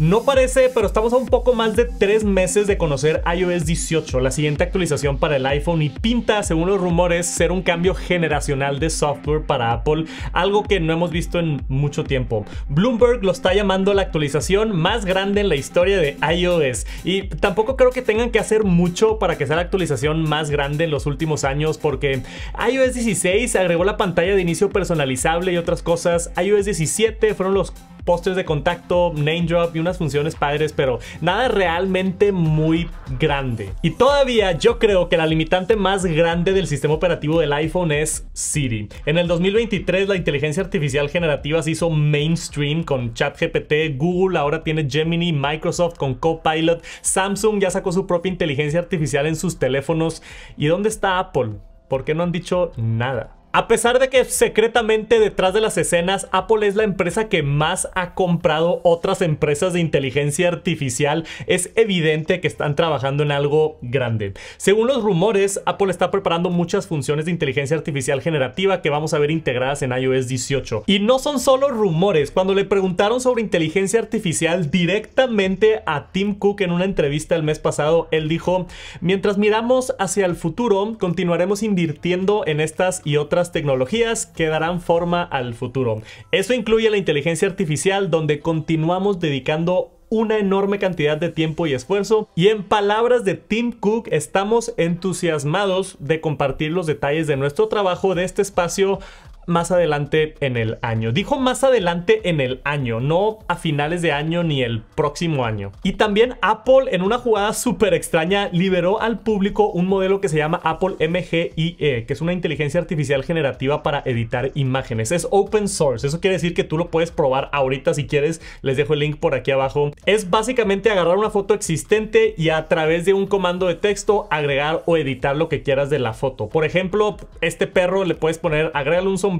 No parece, pero estamos a un poco más de tres meses de conocer iOS 18, la siguiente actualización para el iPhone y pinta, según los rumores, ser un cambio generacional de software para Apple, algo que no hemos visto en mucho tiempo. Bloomberg lo está llamando la actualización más grande en la historia de iOS y tampoco creo que tengan que hacer mucho para que sea la actualización más grande en los últimos años porque iOS 16 agregó la pantalla de inicio personalizable y otras cosas, iOS 17 fueron los pósters de contacto, name drop y unas funciones padres, pero nada realmente muy grande. Y todavía yo creo que la limitante más grande del sistema operativo del iPhone es Siri. En el 2023 la inteligencia artificial generativa se hizo mainstream con ChatGPT, Google ahora tiene Gemini, Microsoft con Copilot, Samsung ya sacó su propia inteligencia artificial en sus teléfonos. ¿Y dónde está Apple? ¿Por qué no han dicho nada? A pesar de que secretamente detrás de las escenas Apple es la empresa que más ha comprado otras empresas de inteligencia artificial, es evidente que están trabajando en algo grande. Según los rumores, Apple está preparando muchas funciones de inteligencia artificial generativa que vamos a ver integradas en iOS 18. Y no son solo rumores, cuando le preguntaron sobre inteligencia artificial directamente a Tim Cook en una entrevista el mes pasado, él dijo, mientras miramos hacia el futuro, continuaremos invirtiendo en estas y otras tecnologías que darán forma al futuro. Eso incluye la inteligencia artificial donde continuamos dedicando una enorme cantidad de tiempo y esfuerzo. Y en palabras de Tim Cook, estamos entusiasmados de compartir los detalles de nuestro trabajo de este espacio más adelante en el año. Dijo más adelante en el año, no a finales de año ni el próximo año. Y también Apple en una jugada súper extraña liberó al público un modelo que se llama Apple MGIE, que es una inteligencia artificial generativa para editar imágenes. Es open source, eso quiere decir que tú lo puedes probar ahorita si quieres. Les dejo el link por aquí abajo. Es básicamente agarrar una foto existente y a través de un comando de texto agregar o editar lo que quieras de la foto. Por ejemplo, este perro le puedes poner, agrégale un sombrero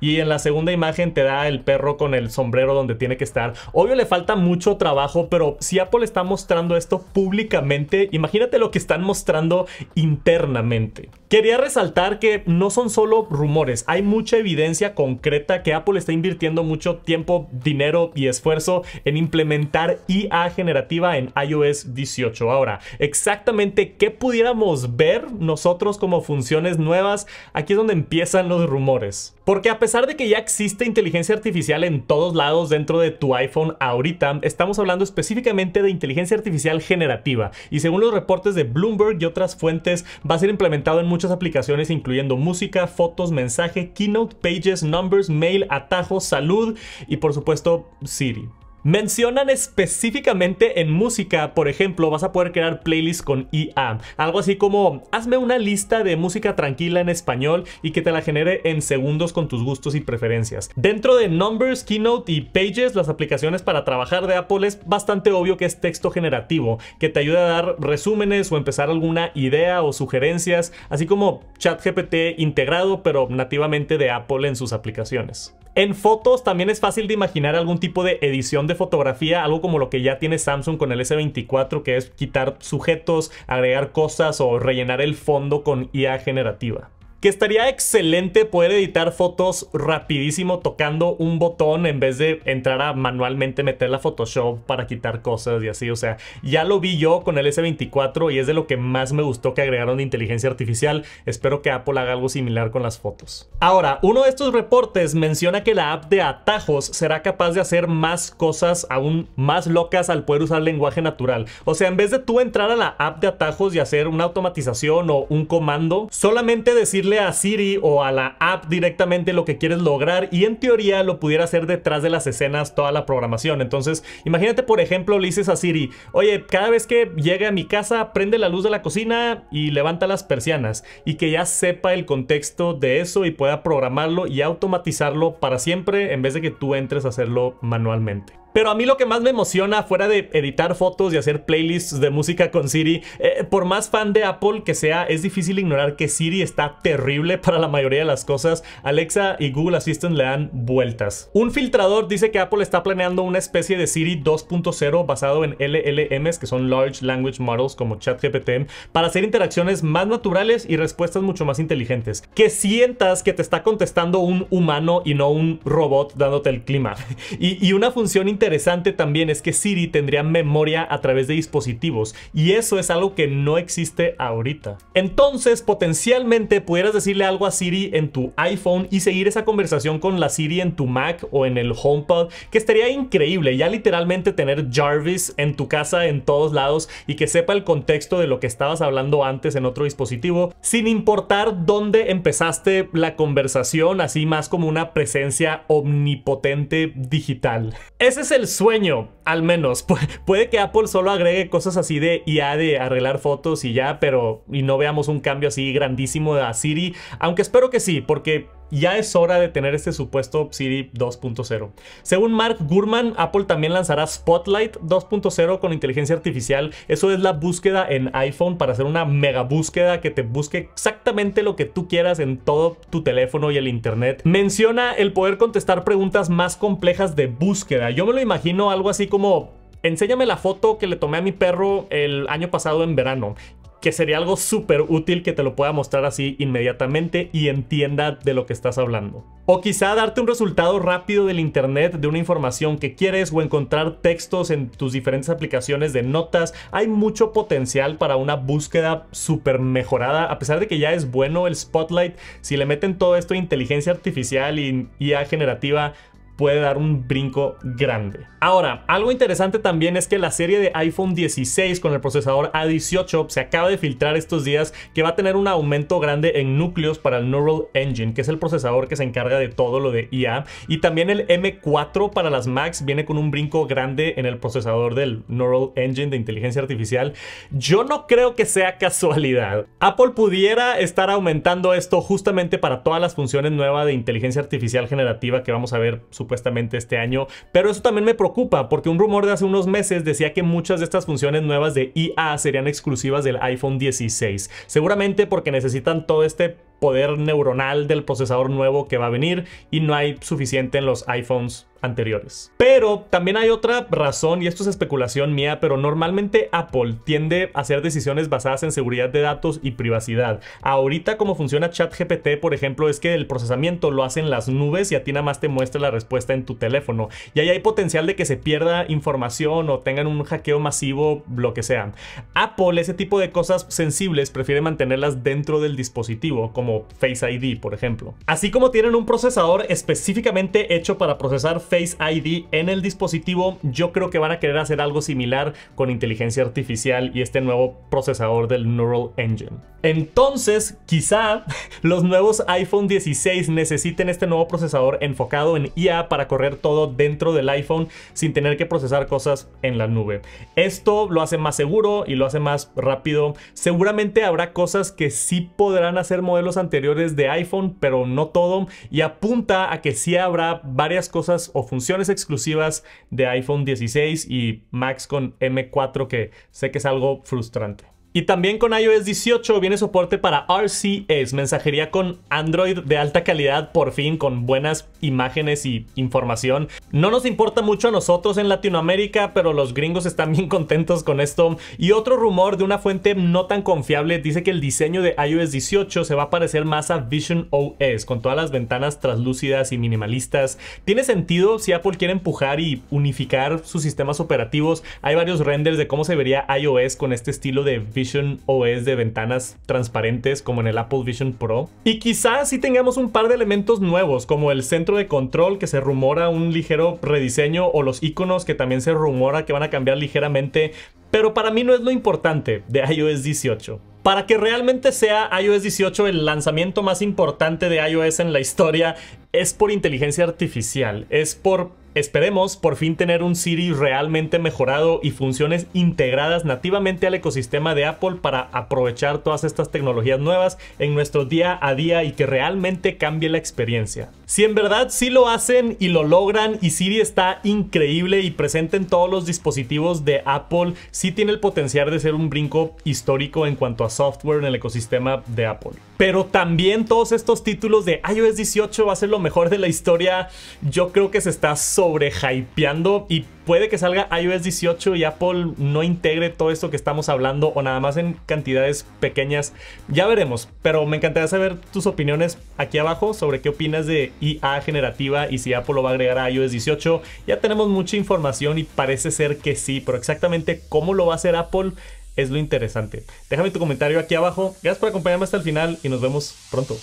y en la segunda imagen te da el perro con el sombrero donde tiene que estar. Obvio le falta mucho trabajo, pero si Apple está mostrando esto públicamente, imagínate lo que están mostrando internamente. Quería resaltar que no son solo rumores, hay mucha evidencia concreta que Apple está invirtiendo mucho tiempo, dinero y esfuerzo en implementar IA generativa en iOS 18. Ahora, exactamente qué pudiéramos ver nosotros como funciones nuevas, aquí es donde empiezan los rumores. Porque a pesar de que ya existe inteligencia artificial en todos lados dentro de tu iPhone ahorita, estamos hablando específicamente de inteligencia artificial generativa y según los reportes de Bloomberg y otras fuentes va a ser implementado en muchas aplicaciones incluyendo música, fotos, mensaje, keynote, pages, numbers, mail, atajos, salud y por supuesto Siri. Mencionan específicamente en música, por ejemplo, vas a poder crear playlists con IA. E Algo así como, hazme una lista de música tranquila en español y que te la genere en segundos con tus gustos y preferencias. Dentro de Numbers, Keynote y Pages, las aplicaciones para trabajar de Apple, es bastante obvio que es texto generativo, que te ayuda a dar resúmenes o empezar alguna idea o sugerencias, así como chat GPT integrado pero nativamente de Apple en sus aplicaciones. En fotos también es fácil de imaginar algún tipo de edición de fotografía, algo como lo que ya tiene Samsung con el S24, que es quitar sujetos, agregar cosas o rellenar el fondo con IA generativa. Que estaría excelente poder editar fotos rapidísimo tocando un botón en vez de entrar a manualmente meter la Photoshop para quitar cosas y así. O sea, ya lo vi yo con el S24 y es de lo que más me gustó que agregaron de inteligencia artificial. Espero que Apple haga algo similar con las fotos. Ahora, uno de estos reportes menciona que la app de atajos será capaz de hacer más cosas aún más locas al poder usar lenguaje natural. O sea, en vez de tú entrar a la app de atajos y hacer una automatización o un comando, solamente decir a Siri o a la app directamente lo que quieres lograr y en teoría lo pudiera hacer detrás de las escenas toda la programación. Entonces, imagínate, por ejemplo, le dices a Siri, oye, cada vez que llegue a mi casa, prende la luz de la cocina y levanta las persianas y que ya sepa el contexto de eso y pueda programarlo y automatizarlo para siempre en vez de que tú entres a hacerlo manualmente. Pero a mí lo que más me emociona, fuera de editar fotos y hacer playlists de música con Siri, eh, por más fan de Apple que sea, es difícil ignorar que Siri está terrible para la mayoría de las cosas. Alexa y Google Assistant le dan vueltas. Un filtrador dice que Apple está planeando una especie de Siri 2.0 basado en LLMs, que son Large Language Models como ChatGPT, para hacer interacciones más naturales y respuestas mucho más inteligentes. Que sientas que te está contestando un humano y no un robot dándote el clima. y, una función interesante interesante también es que Siri tendría memoria a través de dispositivos y eso es algo que no existe ahorita. Entonces, potencialmente pudieras decirle algo a Siri en tu iPhone y seguir esa conversación con la Siri en tu Mac o en el HomePod, que estaría increíble ya literalmente tener Jarvis en tu casa en todos lados y que sepa el contexto de lo que estabas hablando antes en otro dispositivo, sin importar dónde empezaste la conversación, así más como una presencia omnipotente digital. Ese es el sueño, al menos. puede que Apple solo agregue cosas así de IA de arreglar fotos y ya, pero y no veamos un cambio así grandísimo a Siri, aunque espero que sí, porque ya es hora de tener este supuesto Siri 2.0. Según Mark Gurman, Apple también lanzará Spotlight 2.0 con inteligencia artificial. Eso es la búsqueda en iPhone para hacer una mega búsqueda que te busque exactamente lo que tú quieras en todo tu teléfono y el internet. Menciona el poder contestar preguntas más complejas de búsqueda. Yo me lo imagino algo así como enséñame la foto que le tomé a mi perro el año pasado en verano que sería algo súper útil que te lo pueda mostrar así inmediatamente y entienda de lo que estás hablando. O quizá darte un resultado rápido del internet de una información que quieres o encontrar textos en tus diferentes aplicaciones de notas. Hay mucho potencial para una búsqueda súper mejorada. A pesar de que ya es bueno el Spotlight, si le meten todo esto de inteligencia artificial y IA generativa, puede dar un brinco grande. Ahora, algo interesante también es que la serie de iPhone 16 con el procesador A18 se acaba de filtrar estos días que va a tener un aumento grande en núcleos para el Neural Engine, que es el procesador que se encarga de todo lo de IA. Y también el M4 para las Macs viene con un brinco grande en el procesador del Neural Engine de inteligencia artificial. Yo no creo que sea casualidad. Apple pudiera estar aumentando esto justamente para todas las funciones nuevas de inteligencia artificial generativa que vamos a ver supuestamente este año. Pero eso también me preocupa porque un rumor de hace unos meses decía que muchas de estas funciones nuevas de IA serían exclusivas del iPhone 16. Seguramente porque necesitan todo este poder neuronal del procesador nuevo que va a venir y no hay suficiente en los iPhones anteriores. Pero también hay otra razón, y esto es especulación mía, pero normalmente Apple tiende a hacer decisiones basadas en seguridad de datos y privacidad. Ahorita como funciona ChatGPT, por ejemplo, es que el procesamiento lo hacen las nubes y a ti nada más te muestra la respuesta en tu teléfono. Y ahí hay potencial de que se pierda información o tengan un hackeo masivo, lo que sea. Apple, ese tipo de cosas sensibles, prefiere mantenerlas dentro del dispositivo, como como Face ID, por ejemplo. Así como tienen un procesador específicamente hecho para procesar Face ID en el dispositivo, yo creo que van a querer hacer algo similar con inteligencia artificial y este nuevo procesador del Neural Engine. Entonces, quizá los nuevos iPhone 16 necesiten este nuevo procesador enfocado en IA para correr todo dentro del iPhone sin tener que procesar cosas en la nube. Esto lo hace más seguro y lo hace más rápido. Seguramente habrá cosas que sí podrán hacer modelos anteriores de iPhone, pero no todo, y apunta a que sí habrá varias cosas o funciones exclusivas de iPhone 16 y Max con M4, que sé que es algo frustrante. Y también con iOS 18 viene soporte para RCS, mensajería con Android de alta calidad, por fin, con buenas imágenes y información. No nos importa mucho a nosotros en Latinoamérica, pero los gringos están bien contentos con esto. Y otro rumor de una fuente no tan confiable dice que el diseño de iOS 18 se va a parecer más a Vision OS, con todas las ventanas translúcidas y minimalistas. Tiene sentido si Apple quiere empujar y unificar sus sistemas operativos. Hay varios renders de cómo se vería iOS con este estilo de Vision o es de ventanas transparentes como en el Apple Vision Pro. Y quizás si tengamos un par de elementos nuevos como el centro de control que se rumora un ligero rediseño o los iconos que también se rumora que van a cambiar ligeramente. Pero para mí no es lo importante de iOS 18. Para que realmente sea iOS 18 el lanzamiento más importante de iOS en la historia, es por inteligencia artificial, es por Esperemos por fin tener un Siri realmente mejorado y funciones integradas nativamente al ecosistema de Apple para aprovechar todas estas tecnologías nuevas en nuestro día a día y que realmente cambie la experiencia. Si en verdad sí lo hacen y lo logran y Siri está increíble y presente en todos los dispositivos de Apple, sí tiene el potencial de ser un brinco histórico en cuanto a software en el ecosistema de Apple. Pero también todos estos títulos de iOS 18 va a ser lo mejor mejor de la historia, yo creo que se está sobrehypeando y puede que salga iOS 18 y Apple no integre todo esto que estamos hablando o nada más en cantidades pequeñas. Ya veremos, pero me encantaría saber tus opiniones aquí abajo sobre qué opinas de IA generativa y si Apple lo va a agregar a iOS 18. Ya tenemos mucha información y parece ser que sí, pero exactamente cómo lo va a hacer Apple es lo interesante. Déjame tu comentario aquí abajo. Gracias por acompañarme hasta el final y nos vemos pronto.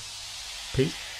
Peace.